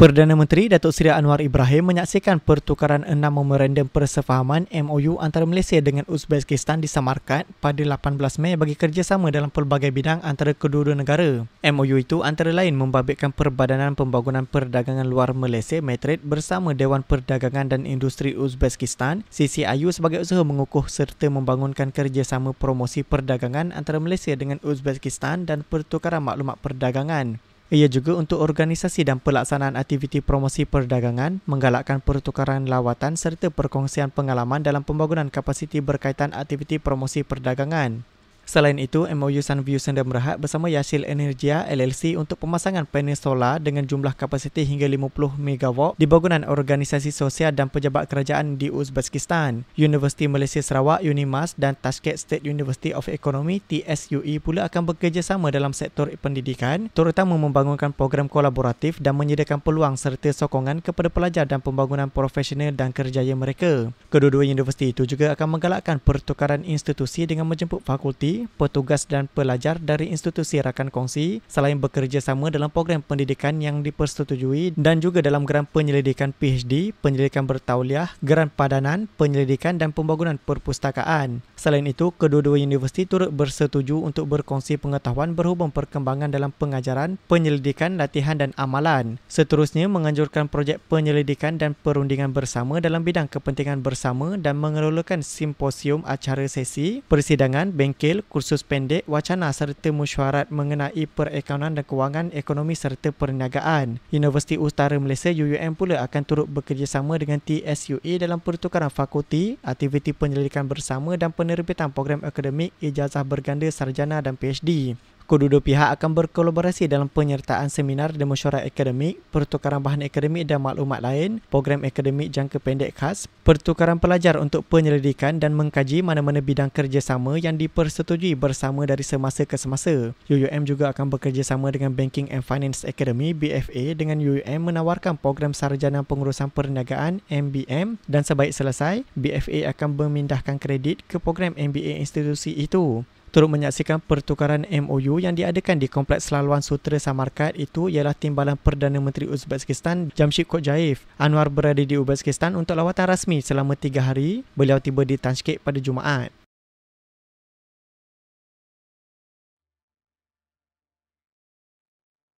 Perdana Menteri Datuk Seri Anwar Ibrahim menyaksikan pertukaran enam memorandum persefahaman MOU antara Malaysia dengan Uzbekistan di Samarkand pada 18 Mei bagi kerjasama dalam pelbagai bidang antara kedua-dua negara. MOU itu antara lain membabitkan Perbadanan Pembangunan Perdagangan Luar Malaysia Metrid bersama Dewan Perdagangan dan Industri Uzbekistan CCIU sebagai usaha mengukuh serta membangunkan kerjasama promosi perdagangan antara Malaysia dengan Uzbekistan dan pertukaran maklumat perdagangan. Ia juga untuk organisasi dan pelaksanaan aktiviti promosi perdagangan, menggalakkan pertukaran lawatan serta perkongsian pengalaman dalam pembangunan kapasiti berkaitan aktiviti promosi perdagangan. Selain itu, MOU Sunview Sendam Berhad bersama Yasil Energia LLC untuk pemasangan panel solar dengan jumlah kapasiti hingga 50 MW di bangunan organisasi sosial dan pejabat kerajaan di Uzbekistan, Universiti Malaysia Sarawak UNIMAS dan Tashkent State University of Economy TSUE pula akan bekerjasama dalam sektor pendidikan terutama membangunkan program kolaboratif dan menyediakan peluang serta sokongan kepada pelajar dan pembangunan profesional dan kerjaya mereka. Kedua-dua universiti itu juga akan menggalakkan pertukaran institusi dengan menjemput fakulti petugas dan pelajar dari institusi rakan kongsi selain bekerja sama dalam program pendidikan yang dipersetujui dan juga dalam geran penyelidikan PhD, penyelidikan bertauliah, geran padanan, penyelidikan dan pembangunan perpustakaan. Selain itu, kedua-dua universiti turut bersetuju untuk berkongsi pengetahuan berhubung perkembangan dalam pengajaran, penyelidikan, latihan dan amalan. Seterusnya, menganjurkan projek penyelidikan dan perundingan bersama dalam bidang kepentingan bersama dan mengelolakan simposium acara sesi, persidangan, bengkel, kursus pendek, wacana serta mesyuarat mengenai perakaunan dan kewangan ekonomi serta perniagaan. Universiti Utara Malaysia UUM pula akan turut bekerjasama dengan TSUA dalam pertukaran fakulti, aktiviti penyelidikan bersama dan penerbitan program akademik ijazah berganda sarjana dan PhD kedua pihak akan berkolaborasi dalam penyertaan seminar dan mesyuarat akademik, pertukaran bahan akademik dan maklumat lain, program akademik jangka pendek khas, pertukaran pelajar untuk penyelidikan dan mengkaji mana-mana bidang kerjasama yang dipersetujui bersama dari semasa ke semasa. UUM juga akan bekerjasama dengan Banking and Finance Academy BFA dengan UUM menawarkan program sarjana pengurusan perniagaan MBM dan sebaik selesai, BFA akan memindahkan kredit ke program MBA institusi itu. Turut menyaksikan pertukaran MOU yang diadakan di Kompleks Laluan Sutera Samarkand itu ialah Timbalan Perdana Menteri Uzbekistan Jamshid Kodjaev. Anwar berada di Uzbekistan untuk lawatan rasmi selama tiga hari. Beliau tiba di Tashkent pada Jumaat.